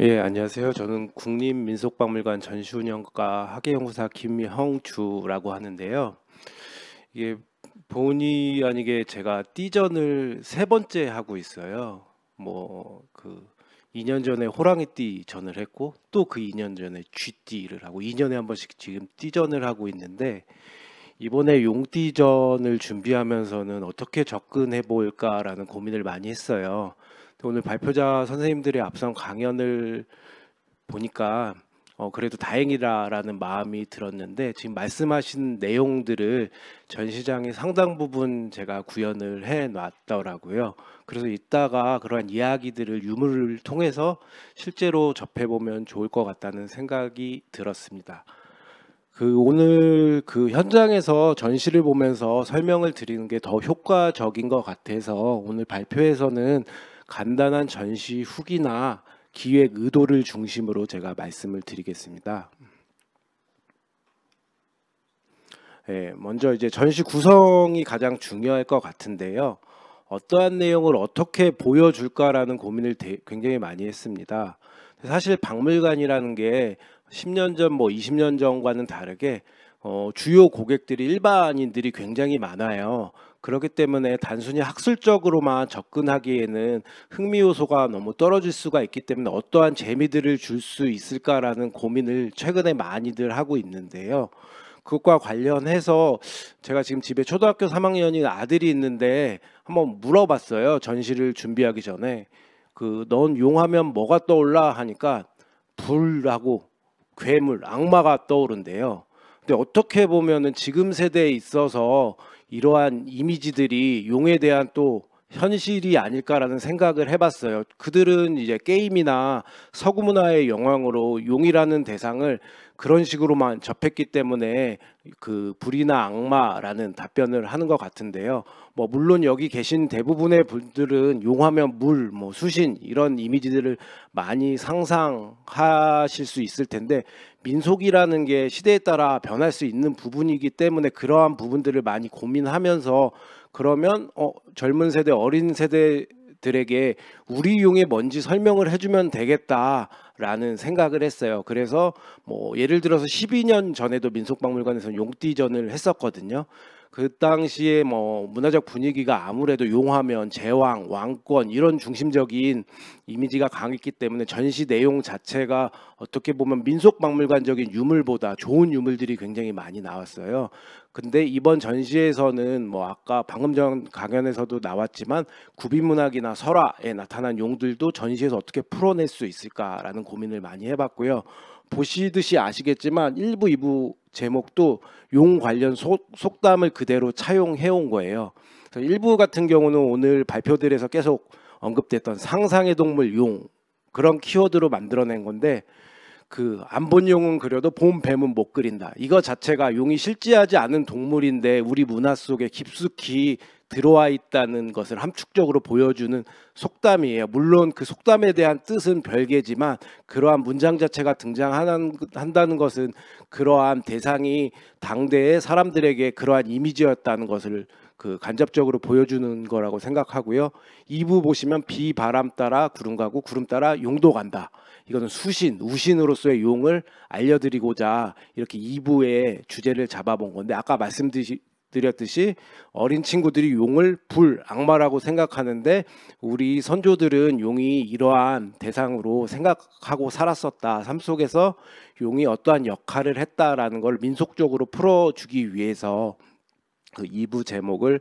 예, 안녕하세요. 저는 국립민속박물관 전시운영과 학예연구사 김형주라고 하는데요. 이게 본의 아니게 제가 띠전을 세 번째 하고 있어요. 뭐 그 2년 전에 호랑이띠 전을 했고 또 그 2년 전에 쥐띠를 하고 2년에 한 번씩 지금 띠전을 하고 있는데 이번에 용띠전을 준비하면서는 어떻게 접근해 볼까라는 고민을 많이 했어요. 오늘 발표자 선생님들의 앞선 강연을 보니까 어, 그래도 다행이다라는 마음이 들었는데 지금 말씀하신 내용들을 전시장의 상당 부분 제가 구현을 해 놨더라고요. 그래서 이따가 그러한 이야기들을 유물을 통해서 실제로 접해 보면 좋을 것 같다는 생각이 들었습니다. 그 오늘 그 현장에서 전시를 보면서 설명을 드리는 게 더 효과적인 것 같아서 오늘 발표에서는 간단한 전시 후기나 기획 의도를 중심으로 제가 말씀을 드리겠습니다. 예, 먼저 이제 전시 구성이 가장 중요할 것 같은데요. 어떠한 내용을 어떻게 보여줄까라는 고민을 대, 굉장히 많이 했습니다. 사실 박물관이라는 게 10년 전, 뭐 20년 전과는 다르게 어, 주요 고객들이 일반인들이 굉장히 많아요. 그렇기 때문에 단순히 학술적으로만 접근하기에는 흥미 요소가 너무 떨어질 수가 있기 때문에 어떠한 재미들을 줄 수 있을까라는 고민을 최근에 많이들 하고 있는데요. 그것과 관련해서 제가 지금 집에 초등학교 3학년인 아들이 있는데 한번 물어봤어요. 전시를 준비하기 전에 그 넌 용하면 뭐가 떠올라 하니까 불하고 괴물, 악마가 떠오른대요. 근데 어떻게 보면은 지금 세대에 있어서 이러한 이미지들이 용에 대한 또 현실이 아닐까라는 생각을 해봤어요. 그들은 이제 게임이나 서구 문화의 영향으로 용이라는 대상을 그런 식으로만 접했기 때문에 그 불이나 악마라는 답변을 하는 것 같은데요. 뭐 물론 여기 계신 대부분의 분들은 용하면 물, 뭐 수신 이런 이미지들을 많이 상상하실 수 있을 텐데 민속이라는 게 시대에 따라 변할 수 있는 부분이기 때문에 그러한 부분들을 많이 고민하면서 그러면 어, 젊은 세대 어린 세대들에게 우리 용이 뭔지 설명을 해주면 되겠다라는 생각을 했어요. 그래서 뭐 예를 들어서 12년 전에도 민속박물관에서 용띠전을 했었거든요. 그 당시에 뭐 문화적 분위기가 아무래도 용화면, 제왕, 왕권 이런 중심적인 이미지가 강했기 때문에 전시 내용 자체가 어떻게 보면 민속 박물관적인 유물보다 좋은 유물들이 굉장히 많이 나왔어요. 근데 이번 전시에서는 뭐 아까 방금 전 강연에서도 나왔지만 구비문학이나 설화에 나타난 용들도 전시에서 어떻게 풀어낼 수 있을까라는 고민을 많이 해봤고요. 보시듯이 아시겠지만 일부이부 제목도 용 관련 속, 속담을 그대로 차용해 온 거예요. 그래서 일부 같은 경우는 오늘 발표들에서 계속 언급됐던 상상의 동물 용 그런 키워드로 만들어낸 건데 그안본 용은 그려도 본 뱀은 못 그린다. 이거 자체가 용이 실제하지 않은 동물인데 우리 문화 속에 깊숙이 들어와 있다는 것을 함축적으로 보여주는 속담이에요. 물론 그 속담에 대한 뜻은 별개지만 그러한 문장 자체가 등장한다는 것은 그러한 대상이 당대의 사람들에게 그러한 이미지였다는 것을 그 간접적으로 보여주는 거라고 생각하고요. 2부 보시면 비 바람 따라 구름 가고 구름 따라 용도 간다. 이거는 수신, 우신으로서의 용을 알려드리고자 이렇게 2부의 주제를 잡아본 건데 아까 말씀드린 드렸듯이 어린 친구들이 용을 불, 악마라고 생각하는데 우리 선조들은 용이 이러한 대상으로 생각하고 살았었다. 삶 속에서 용이 어떠한 역할을 했다라는 걸 민속적으로 풀어주기 위해서 그 2부 제목을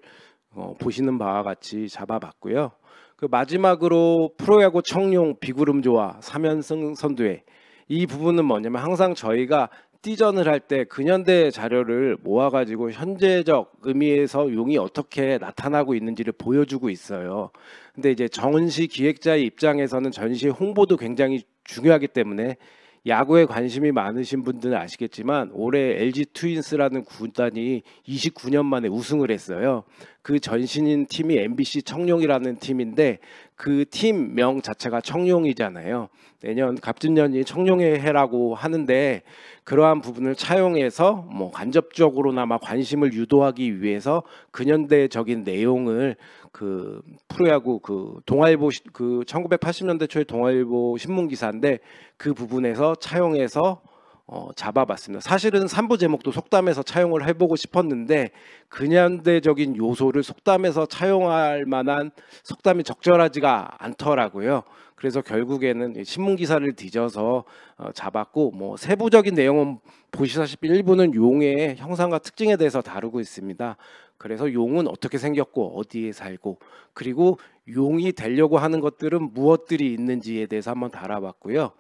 어, 보시는 바와 같이 잡아봤고요. 그 마지막으로 프로야구 청룡 비구름조와 사면승 선두에 이 부분은 뭐냐면 항상 저희가 앞뒤전을 할 때 근현대 자료를 모아가지고 현재적 의미에서 용이 어떻게 나타나고 있는지를 보여주고 있어요. 근데 이제 정은시 기획자의 입장에서는 전시 홍보도 굉장히 중요하기 때문에 야구에 관심이 많으신 분들은 아시겠지만 올해 LG 트윈스라는 구단이 29년 만에 우승을 했어요. 그 전신인 팀이 MBC 청룡이라는 팀인데 그팀명 자체가 청룡이잖아요. 내년 갑진년이 청룡의 해라고 하는데 그러한 부분을 차용해서 뭐 간접적으로나마 관심을 유도하기 위해서 근현대적인 그 내용을 그 프로야구 그 동아일보 그 1980년대 초에 동아일보 신문 기사인데 그 부분에서 차용해서 어, 잡아봤습니다. 사실은 3부 제목도 속담에서 차용을 해보고 싶었는데 근현대적인 요소를 속담에서 차용할 만한 속담이 적절하지가 않더라고요. 그래서 결국에는 신문 기사를 뒤져서 어, 잡았고 뭐 세부적인 내용은 보시다시피 일부는 용의 형상과 특징에 대해서 다루고 있습니다. 그래서 용은 어떻게 생겼고 어디에 살고 그리고 용이 되려고 하는 것들은 무엇들이 있는지에 대해서 한번 다뤄봤고요.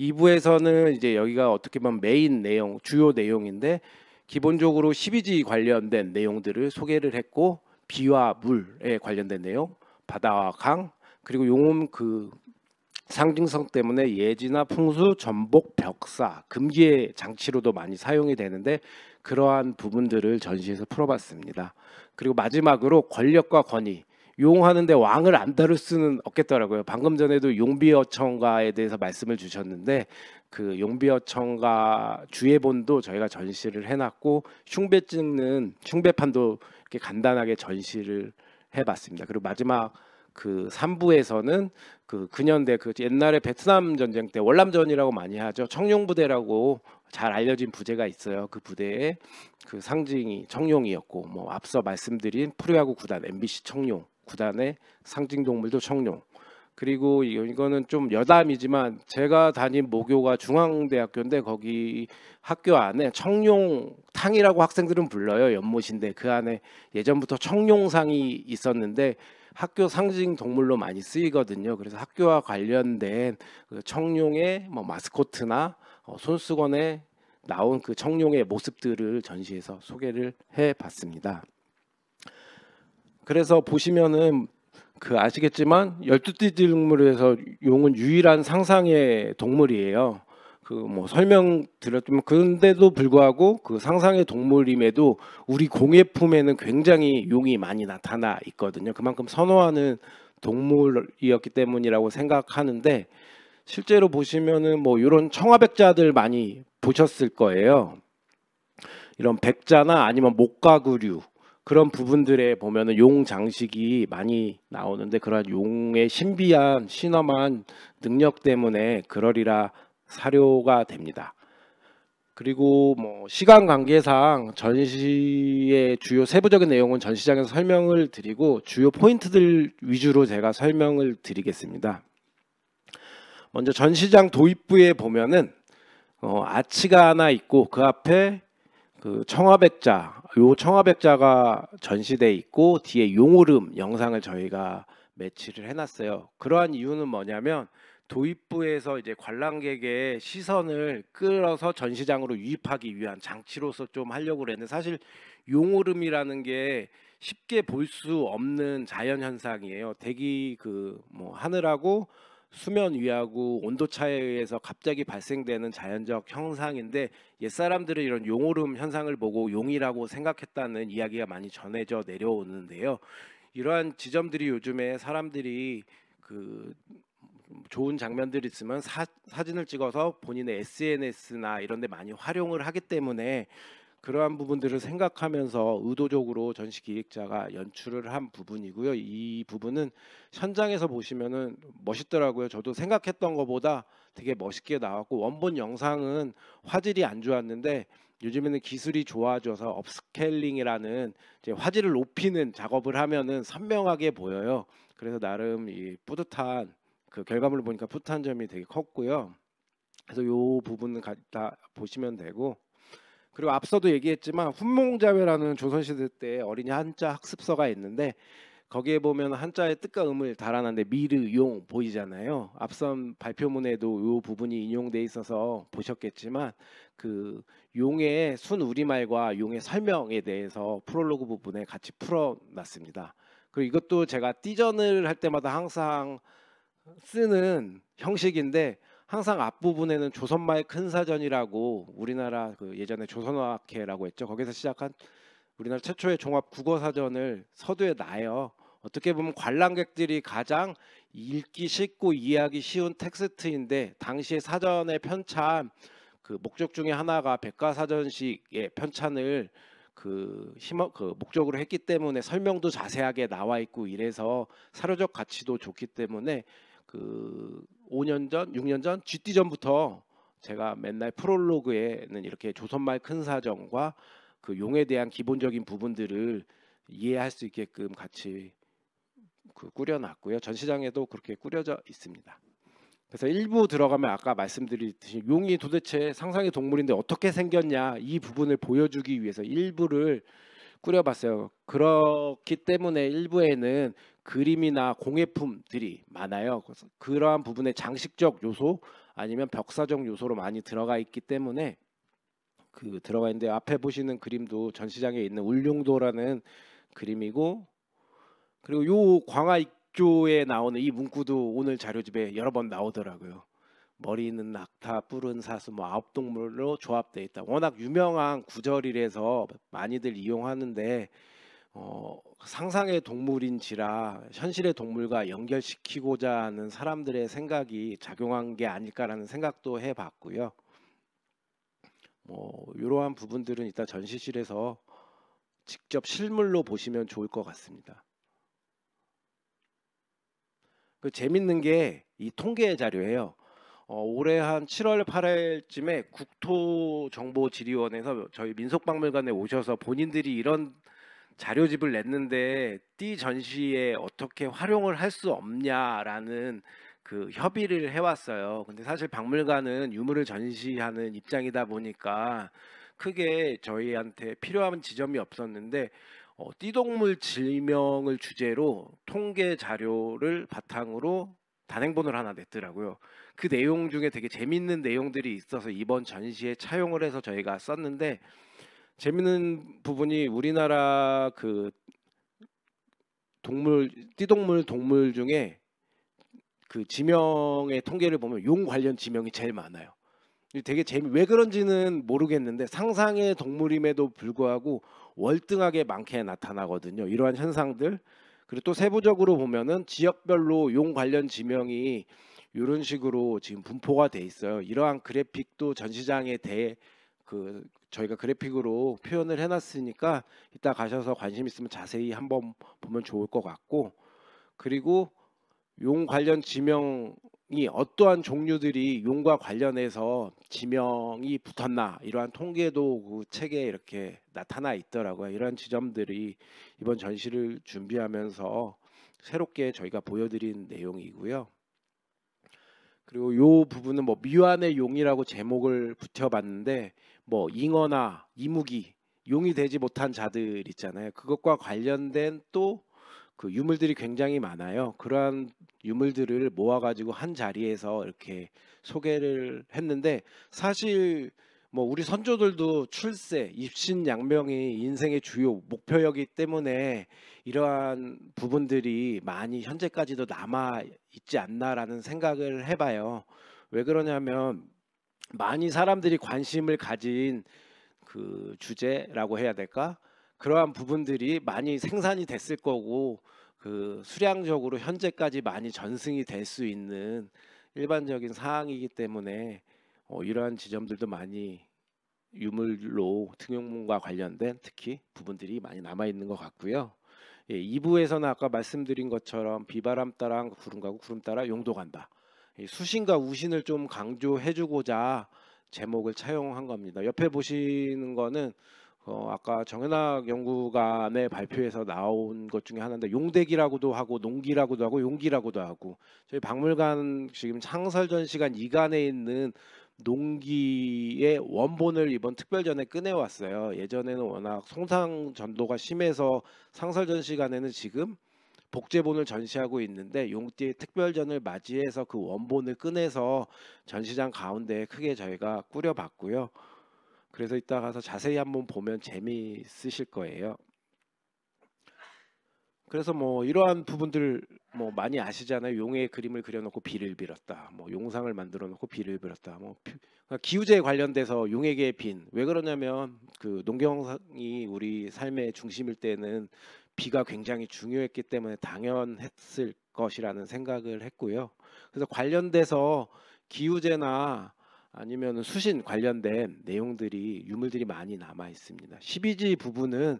2부에서는 이제 여기가 어떻게 보면 메인 내용, 주요 내용인데 기본적으로 12지 관련된 내용들을 소개를 했고 비와 물에 관련된 내용, 바다와 강, 그리고 용음 그 상징성 때문에 예지나 풍수, 전복, 벽사, 금기의 장치로도 많이 사용이 되는데 그러한 부분들을 전시에서 풀어봤습니다. 그리고 마지막으로 권력과 권위 용하는데 왕을 안 다룰 수는 없겠더라고요. 방금 전에도 용비어청가에 대해서 말씀을 주셨는데 그 용비어청가 주예본도 저희가 전시를 해놨고 흉배 찍는 흉배판도 이렇게 간단하게 전시를 해봤습니다. 그리고 마지막 그 3부에서는 그 근현대 그 옛날에 베트남 전쟁 때 월남전이라고 많이 하죠. 청룡부대라고 잘 알려진 부대가 있어요. 그 부대의 그 상징이 청룡이었고 뭐 앞서 말씀드린 프로야구 구단 MBC 청룡 구단의 상징 동물도 청룡. 그리고 이거는 좀 여담이지만 제가 다닌 모교가 중앙대학교인데 거기 학교 안에 청룡탕이라고 학생들은 불러요 연못인데 그 안에 예전부터 청룡상이 있었는데 학교 상징 동물로 많이 쓰이거든요. 그래서 학교와 관련된 그 청룡의 뭐 마스코트나 어, 손수건에 나온 그 청룡의 모습들을 전시해서 소개를 해봤습니다. 그래서 보시면은 그 아시겠지만 열두 띠 동물에서 용은 유일한 상상의 동물이에요. 그뭐 설명 드렸지만 그런데도 불구하고 그 상상의 동물임에도 우리 공예품에는 굉장히 용이 많이 나타나 있거든요. 그만큼 선호하는 동물이었기 때문이라고 생각하는데 실제로 보시면은 뭐 이런 청아백자들 많이 보셨을 거예요. 이런 백자나 아니면 목가구류 그런 부분들에 보면은 용 장식이 많이 나오는데 그러한 용의 신비한 신엄한 능력 때문에 그러리라 사료가 됩니다. 그리고 뭐 시간 관계상 전시의 주요 세부적인 내용은 전시장에서 설명을 드리고 주요 포인트들 위주로 제가 설명을 드리겠습니다. 먼저 전시장 도입부에 보면은 어, 아치가 하나 있고 그 앞에 그 청화백자 요 청화백자가 전시돼 있고 뒤에 용오름 영상을 저희가 매치를 해놨어요. 그러한 이유는 뭐냐면 도입부에서 이제 관람객의 시선을 끌어서 전시장으로 유입하기 위한 장치로서 좀 하려고 그랬는데 사실 용오름이라는 게 쉽게 볼 수 없는 자연 현상이에요. 대기 그 뭐 하늘하고 수면 위하고 온도 차에 의해서 갑자기 발생되는 자연적 현상인데 옛사람들은 이런 용오름 현상을 보고 용이라고 생각했다는 이야기가 많이 전해져 내려오는데요. 이러한 지점들이 요즘에 사람들이 그 좋은 장면들이 있으면 사, 사진을 찍어서 본인의 SNS나 이런 데 많이 활용을 하기 때문에 그러한 부분들을 생각하면서 의도적으로 전시 기획자가 연출을 한 부분이고요. 이 부분은 현장에서 보시면은 멋있더라고요. 저도 생각했던 것보다 되게 멋있게 나왔고 원본 영상은 화질이 안 좋았는데 요즘에는 기술이 좋아져서 업스케일링이라는 화질을 높이는 작업을 하면은 선명하게 보여요. 그래서 나름 이 뿌듯한 그 결과물을 보니까 뿌듯한 점이 되게 컸고요. 그래서 요부분을갖다 보시면 되고 그리고 앞서도 얘기했지만 훈몽자회라는 조선시대 때 어린이 한자 학습서가 있는데 거기에 보면 한자의 뜻과 음을 달아놨는데 미르용 보이잖아요. 앞선 발표문에도 이 부분이 인용돼 있어서 보셨겠지만 그 용의 순 우리말과 용의 설명에 대해서 프롤로그 부분에 같이 풀어놨습니다. 그리고 이것도 제가 띠전을 할 때마다 항상 쓰는 형식인데 항상 앞부분에는 조선말 큰 사전이라고 우리나라 그 예전에 조선어학회라고 했죠. 거기서 시작한 우리나라 최초의 종합 국어 사전을 서두에 놔요. 어떻게 보면 관람객들이 가장 읽기 쉽고 이해하기 쉬운 텍스트인데 당시의 사전에 편찬 그 목적 중에 하나가 백과사전식의 편찬을 그, 심어그 목적으로 했기 때문에 설명도 자세하게 나와 있고 이래서 사료적 가치도 좋기 때문에 그 5년 전, 6년 전 GT 전부터 제가 맨날 프롤로그에는 이렇게 조선말 큰사정과그 용에 대한 기본적인 부분들을 이해할 수 있게끔 같이 그 꾸려놨고요. 전시장에도 그렇게 꾸려져 있습니다. 그래서 일부 들어가면 아까 말씀드렸듯이 용이 도대체 상상의 동물인데 어떻게 생겼냐 이 부분을 보여주기 위해서 일부를 꾸려봤어요. 그렇기 때문에 일부에는 그림이나 공예품들이 많아요. 그래서 그러한 부분에 장식적 요소 아니면 벽사적 요소로 많이 들어가 있기 때문에 그 들어가 있는데 앞에 보시는 그림도 전시장에 있는 울릉도라는 그림이고 그리고 요 광화 익조에 나오는 이 문구도 오늘 자료집에 여러 번 나오더라고요. 머리 있는 낙타, 뿔은 사슴, 뭐 아홉 동물로 조합돼 있다. 워낙 유명한 구절이라서 많이들 이용하는데 어, 상상의 동물인지라 현실의 동물과 연결시키고자 하는 사람들의 생각이 작용한 게 아닐까라는 생각도 해봤고요. 뭐 이러한 부분들은 일단 전시실에서 직접 실물로 보시면 좋을 것 같습니다. 그 재밌는 게 이 통계 자료예요. 어, 올해 한 7월 8일쯤에 국토정보지리원에서 저희 민속박물관에 오셔서 본인들이 이런 자료집을 냈는데 띠 전시에 어떻게 활용을 할 수 없냐라는 그 협의를 해왔어요. 근데 사실 박물관은 유물을 전시하는 입장이다 보니까 크게 저희한테 필요한 지점이 없었는데 어, 띠동물 질명을 주제로 통계 자료를 바탕으로 단행본을 하나 냈더라고요. 그 내용 중에 되게 재밌는 내용들이 있어서 이번 전시에 차용을 해서 저희가 썼는데 재밌는 부분이 우리나라 그 동물 띠동물 동물 중에 그 지명의 통계를 보면 용 관련 지명이 제일 많아요. 되게 재미 왜 그런지는 모르겠는데 상상의 동물임에도 불구하고 월등하게 많게 나타나거든요. 이러한 현상들 그리고 또 세부적으로 보면은 지역별로 용 관련 지명이 이런 식으로 지금 분포가 돼 있어요. 이러한 그래픽도 전시장에 대해 그 저희가 그래픽으로 표현을 해놨으니까 이따 가셔서 관심 있으면 자세히 한번 보면 좋을 것 같고 그리고 용 관련 지명이 어떠한 종류들이 용과 관련해서 지명이 붙었나 이러한 통계도 그 책에 이렇게 나타나 있더라고요. 이러한 지점들이 이번 전시를 준비하면서 새롭게 저희가 보여드린 내용이고요. 그리고 요 부분은 뭐 미완의 용이라고 제목을 붙여봤는데 뭐 잉어나 이무기 용이 되지 못한 자들 있잖아요. 그것과 관련된 또 그 유물들이 굉장히 많아요. 그러한 유물들을 모아가지고 한 자리에서 이렇게 소개를 했는데 사실 뭐 우리 선조들도 출세, 입신, 양명이 인생의 주요 목표였기 때문에 이러한 부분들이 많이 현재까지도 남아 있지 않나라는 생각을 해봐요. 왜 그러냐면 많이 사람들이 관심을 가진 그 주제라고 해야 될까? 그러한 부분들이 많이 생산이 됐을 거고 그 수량적으로 현재까지 많이 전승이 될 수 있는 일반적인 사항이기 때문에 어, 이러한 지점들도 많이 유물로 등용문과 관련된 특히 부분들이 많이 남아 있는 것 같고요. 예, 2부에서는 아까 말씀드린 것처럼 비바람 따라 구름 가고 구름 따라 용도 간다. 수신과 우신을 좀 강조해주고자 제목을 차용한 겁니다. 옆에 보시는 거는 어, 아까 정현학 연구관의 발표에서 나온 것 중에 하나인데 용대기라고도 하고 농기라고도 하고 용기라고도 하고 저희 박물관 지금 창설 전시관 이간에 있는 농기의 원본을 이번 특별전에 꺼내왔어요. 예전에는 워낙 송상 전도가 심해서 상설 전시관에는 지금 복제본을 전시하고 있는데 용띠 의 특별전을 맞이해서 그 원본을 꺼내서 전시장 가운데에 크게 저희가 꾸려봤고요. 그래서 이따 가서 자세히 한번 보면 재미있으실 거예요. 그래서 뭐 이러한 부분들 뭐 많이 아시잖아요. 용의 그림을 그려놓고 비를 빌었다. 뭐 용상을 만들어놓고 비를 빌었다. 뭐 그러니까 기후제에 관련돼서 용에게 빈. 왜 그러냐면 그 농경이 우리 삶의 중심일 때는 비가 굉장히 중요했기 때문에 당연했을 것이라는 생각을 했고요. 그래서 관련돼서 기우제나 아니면 수신 관련된 내용들이 유물들이 많이 남아 있습니다. 12지 부분은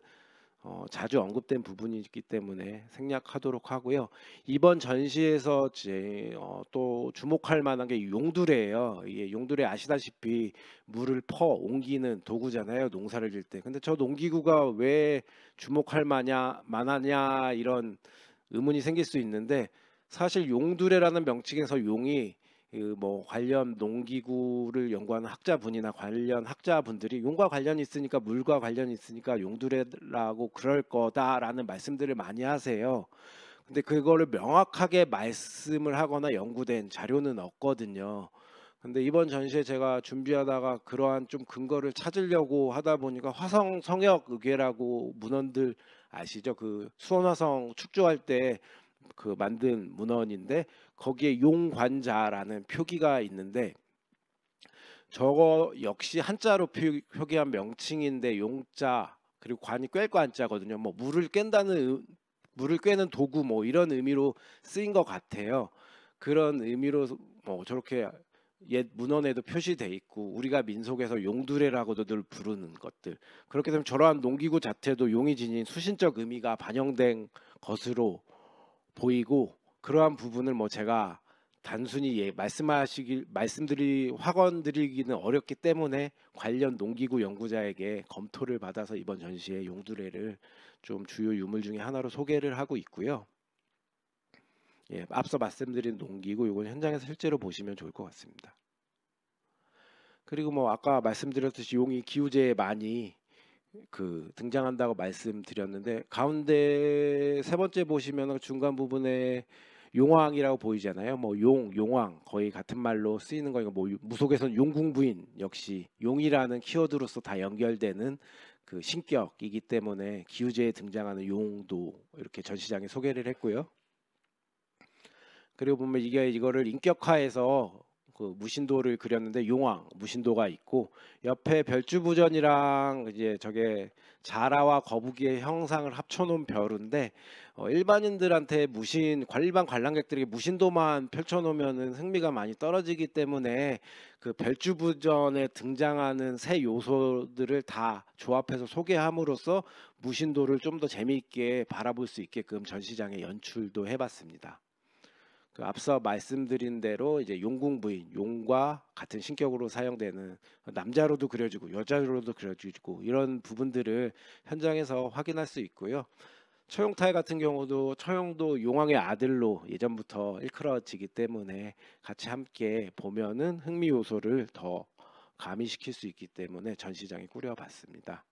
어, 자주 언급된 부분이기 때문에 생략하도록 하고요. 이번 전시에서 이 제, 어, 또 주목할 만한 게 용두래예요. 예, 용두래 아시다시피 물을 퍼 옮기는 도구잖아요. 농사를 질 때. 근데 저 농기구가 왜 주목할 만냐 만하냐 이런 의문이 생길 수 있는데 사실 용두래라는 명칭에서 용이 그뭐 관련 농기구를 연구하는 학자분이나 관련 학자분들이 용과 관련이 있으니까 물과 관련이 있으니까 용두레라고 그럴 거다라는 말씀들을 많이 하세요. 근데 그거를 명확하게 말씀을 하거나 연구된 자료는 없거든요. 근데 이번 전시에 제가 준비하다가 그러한 좀 근거를 찾으려고 하다 보니까 화성 성역 의궤라고 문헌들 아시죠? 그 수원 화성 축조할 때그 만든 문헌인데 거기에 용관자라는 표기가 있는데 저거 역시 한자로 표기한 명칭인데 용자 그리고 관이 꿰 관자거든요. 뭐 물을 깬다는 물을 꿰는 도구 뭐 이런 의미로 쓰인 것 같아요. 그런 의미로 뭐 저렇게 옛 문헌에도 표시돼 있고 우리가 민속에서 용두래라고도 늘 부르는 것들 그렇게 되면 저러한 농기구 자체도 용이 지닌 수신적 의미가 반영된 것으로 보이고 그러한 부분을 뭐 제가 단순히 예, 말씀하시길 말씀드리 확언드리기는 어렵기 때문에 관련 농기구 연구자에게 검토를 받아서 이번 전시에 용두레를 좀 주요 유물 중에 하나로 소개를 하고 있고요. 예, 앞서 말씀드린 농기구 이건 현장에서 실제로 보시면 좋을 것 같습니다. 그리고 뭐 아까 말씀드렸듯이 용이 기후재에 많이 그 등장한다고 말씀드렸는데 가운데 세 번째 보시면 중간 부분에 용왕이라고 보이잖아요. 뭐 용, 용왕 거의 같은 말로 쓰이는 거니까 뭐 무속에선 용궁부인 역시 용이라는 키워드로서 다 연결되는 그 신격이기 때문에 기우제에 등장하는 용도 이렇게 전시장에 소개를 했고요. 그리고 보면 이게 이거를 인격화해서 그 무신도를 그렸는데 용왕 무신도가 있고 옆에 별주부전이랑 이제 저게 자라와 거북이의 형상을 합쳐놓은 별인데 어, 일반인들한테 무신 관리반 관람객들에게 무신도만 펼쳐놓으면은 흥미가 많이 떨어지기 때문에 그 별주부전에 등장하는 새 요소들을 다 조합해서 소개함으로써 무신도를 좀 더 재미있게 바라볼 수 있게끔 전시장에 연출도 해봤습니다. 그 앞서 말씀드린 대로 이제 용궁 부인 용과 같은 신격으로 사용되는 남자로도 그려지고 여자로도 그려지고 이런 부분들을 현장에서 확인할 수 있고요. 처용탈 타 같은 경우도 처용도 용왕의 아들로 예전부터 일컬어지기 때문에 같이 함께 보면은 흥미 요소를 더 가미시킬 수 있기 때문에 전시장에 꾸려봤습니다.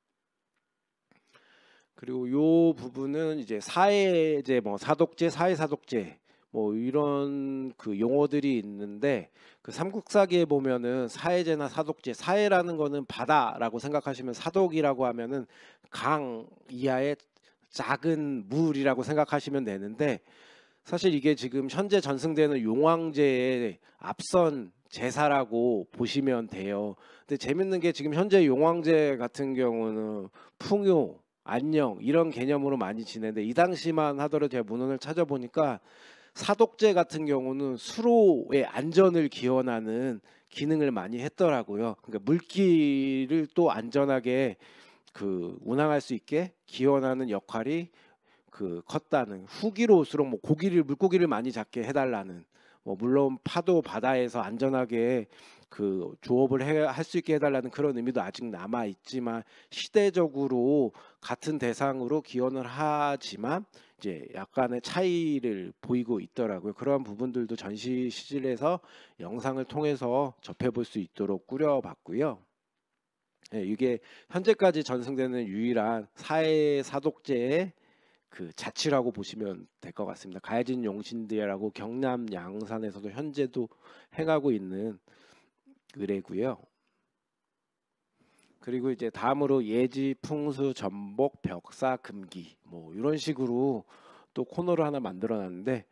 그리고 요 부분은 이제 사해제 뭐 사독제 사회사독제 뭐 이런 그 용어들이 있는데 그 삼국사기에 보면은 사해제나 사독제 사해라는 거는 바다라고 생각하시면 사독이라고 하면은 강 이하의 작은 물이라고 생각하시면 되는데 사실 이게 지금 현재 전승되는 용왕제의 앞선 제사라고 보시면 돼요. 근데 재밌는 게 지금 현재 용왕제 같은 경우는 풍요, 안녕 이런 개념으로 많이 지내는데 이 당시만 하더라도 제가 문헌을 찾아보니까 사독제 같은 경우는 수로의 안전을 기원하는 기능을 많이 했더라고요. 그러니까 물기를 또 안전하게 그 운항할 수 있게 기원하는 역할이 그 컸다는 후기로수록 뭐 고기를 물고기를 많이 잡게 해달라는 뭐 물론 파도 바다에서 안전하게 그 조업을 할 수 있게 해달라는 그런 의미도 아직 남아 있지만 시대적으로 같은 대상으로 기원을 하지만 이제 약간의 차이를 보이고 있더라고요. 그러한 부분들도 전시 시질에서 영상을 통해서 접해볼 수 있도록 꾸려봤고요. 예, 이게 현재까지 전승되는 유일한 사회 사독제의 그 자치라고 보시면 될 것 같습니다. 가해진 용신대라고 경남 양산에서도 현재도 행하고 있는 의뢰고요. 그리고 이제 다음으로 예지, 풍수, 전복, 벽사, 금기 뭐 이런 식으로 또 코너를 하나 만들어놨는데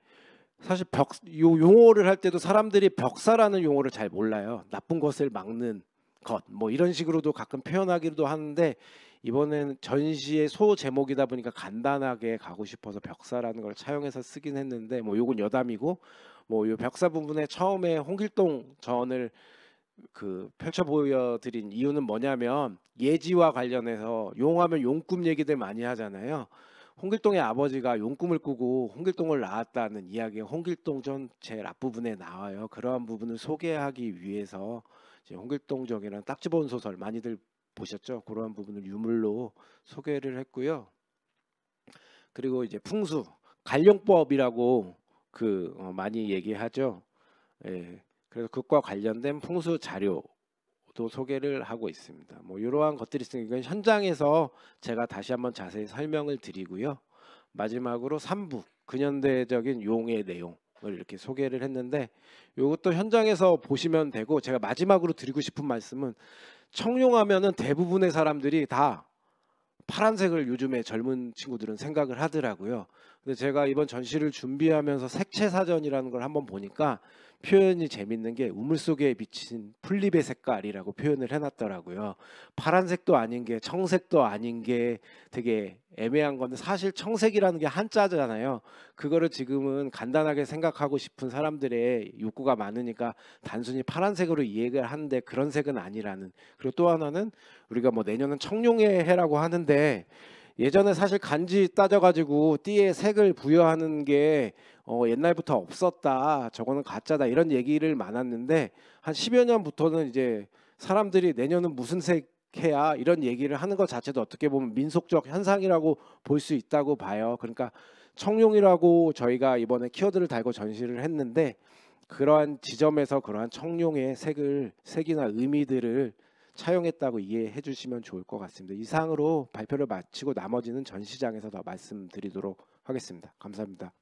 사실 벽 요 용어를 할 때도 사람들이 벽사라는 용어를 잘 몰라요. 나쁜 것을 막는 것 뭐 이런 식으로도 가끔 표현하기도 하는데 이번엔 전시의 소 제목이다 보니까 간단하게 가고 싶어서 벽사라는 걸 차용해서 쓰긴 했는데 뭐 요건 여담이고 뭐 요 벽사 부분에 처음에 홍길동 전을 그 펼쳐 보여드린 이유는 뭐냐면 예지와 관련해서 용하면 용꿈 얘기들 많이 하잖아요. 홍길동의 아버지가 용꿈을 꾸고 홍길동을 낳았다는 이야기가 홍길동 전 제일 앞부분에 나와요. 그러한 부분을 소개하기 위해서 홍길동적이라는 딱지본 소설 많이들 보셨죠? 그러한 부분을 유물로 소개를 했고요. 그리고 이제 풍수, 관용법이라고 그 어, 많이 얘기하죠. 예. 그래서 그과 관련된 풍수 자료도 소개를 하고 있습니다. 뭐 이러한 것들이 있으니까 현장에서 제가 다시 한번 자세히 설명을 드리고요. 마지막으로 3부 근현대적인 용의 내용 을 이렇게 소개를 했는데 이것도 현장에서 보시면 되고 제가 마지막으로 드리고 싶은 말씀은 청룡하면은 대부분의 사람들이 다 파란색을 요즘에 젊은 친구들은 생각을 하더라고요. 근데 제가 이번 전시를 준비하면서 색채 사전이라는 걸 한번 보니까 표현이 재밌는 게 우물 속에 비친 풀립의 색깔이라고 표현을 해놨더라고요. 파란색도 아닌 게 청색도 아닌 게 되게 애매한 건데 사실 청색이라는 게 한자잖아요. 그거를 지금은 간단하게 생각하고 싶은 사람들의 욕구가 많으니까 단순히 파란색으로 이해를 하는데 그런 색은 아니라는 그리고 또 하나는 우리가 뭐 내년은 청룡의 해라고 하는데 예전에 사실 간지 따져가지고 띠에 색을 부여하는 게 어, 옛날부터 없었다 저거는 가짜다 이런 얘기를 많았는데 한 10여 년부터는 이제 사람들이 내년은 무슨 색 해야 이런 얘기를 하는 것 자체도 어떻게 보면 민속적 현상이라고 볼 수 있다고 봐요. 그러니까 청룡이라고 저희가 이번에 키워드를 달고 전시를 했는데 그러한 지점에서 그러한 청룡의 색을 색이나 의미들을 차용했다고 이해해 주시면 좋을 것 같습니다. 이상으로 발표를 마치고 나머지는 전시장에서 더 말씀드리도록 하겠습니다. 감사합니다.